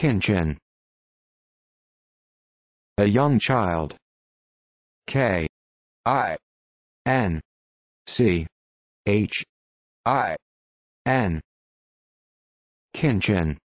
Kinchin. A young child. K. I. N. C. H. I. N. Kinchen.